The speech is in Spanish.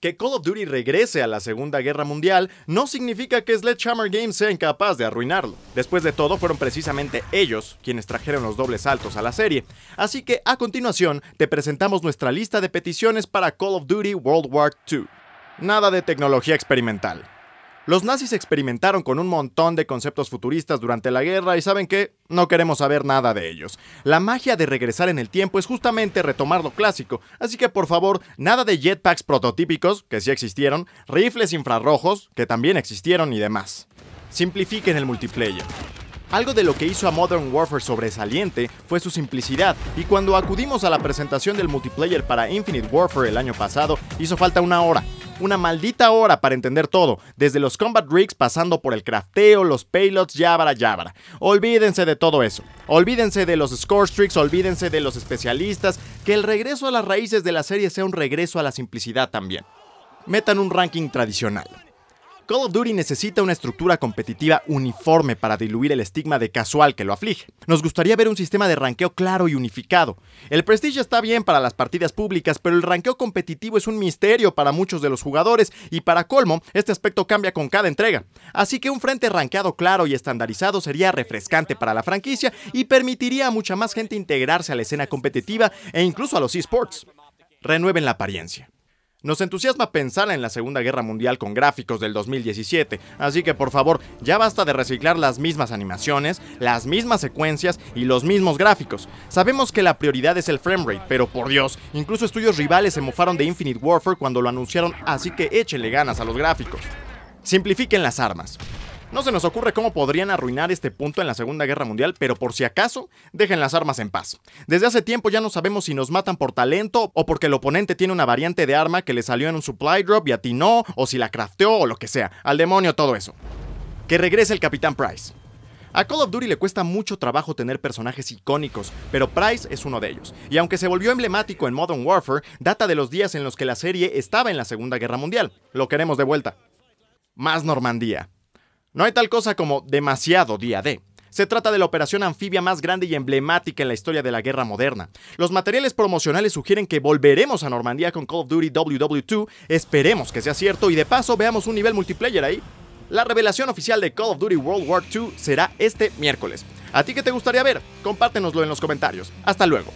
Que Call of Duty regrese a la Segunda Guerra Mundial no significa que Sledgehammer Games sea incapaz de arruinarlo. Después de todo, fueron precisamente ellos quienes trajeron los dobles saltos a la serie. Así que a continuación te presentamos nuestra lista de peticiones para Call of Duty World War II. Nada de tecnología experimental. Los nazis experimentaron con un montón de conceptos futuristas durante la guerra y saben que no queremos saber nada de ellos. La magia de regresar en el tiempo es justamente retomar lo clásico, así que por favor, nada de jetpacks prototípicos, que sí existieron, rifles infrarrojos, que también existieron y demás. Simplifiquen el multiplayer. Algo de lo que hizo a Modern Warfare sobresaliente fue su simplicidad, y cuando acudimos a la presentación del multiplayer para Infinite Warfare el año pasado, hizo falta una hora, una maldita hora para entender todo, desde los combat rigs pasando por el crafteo, los payloads, yabara yabara. Olvídense de todo eso. Olvídense de los score streaks, olvídense de los especialistas, que el regreso a las raíces de la serie sea un regreso a la simplicidad también. Metan un ranking tradicional. Call of Duty necesita una estructura competitiva uniforme para diluir el estigma de casual que lo aflige. Nos gustaría ver un sistema de ranqueo claro y unificado. El prestigio está bien para las partidas públicas, pero el ranqueo competitivo es un misterio para muchos de los jugadores y para colmo, este aspecto cambia con cada entrega. Así que un frente ranqueado claro y estandarizado sería refrescante para la franquicia y permitiría a mucha más gente integrarse a la escena competitiva e incluso a los esports. Renueven la apariencia. Nos entusiasma pensar en la Segunda Guerra Mundial con gráficos del 2017, así que por favor, ya basta de reciclar las mismas animaciones, las mismas secuencias y los mismos gráficos. Sabemos que la prioridad es el framerate, pero por Dios, incluso estudios rivales se mofaron de Infinite Warfare cuando lo anunciaron, así que échele ganas a los gráficos. Simplifiquen las armas. No se nos ocurre cómo podrían arruinar este punto en la Segunda Guerra Mundial, pero por si acaso, dejen las armas en paz. Desde hace tiempo ya no sabemos si nos matan por talento o porque el oponente tiene una variante de arma que le salió en un supply drop y a o si la crafteó o lo que sea. Al demonio todo eso. Que regrese el Capitán Price. A Call of Duty le cuesta mucho trabajo tener personajes icónicos, pero Price es uno de ellos. Y aunque se volvió emblemático en Modern Warfare, data de los días en los que la serie estaba en la Segunda Guerra Mundial. Lo queremos de vuelta. Más Normandía. No hay tal cosa como demasiado día D. Se trata de la operación anfibia más grande y emblemática en la historia de la guerra moderna. Los materiales promocionales sugieren que volveremos a Normandía con Call of Duty WW2, esperemos que sea cierto y de paso veamos un nivel multiplayer ahí. La revelación oficial de Call of Duty World War II será este miércoles. ¿A ti qué te gustaría ver? Compártenoslo en los comentarios. Hasta luego.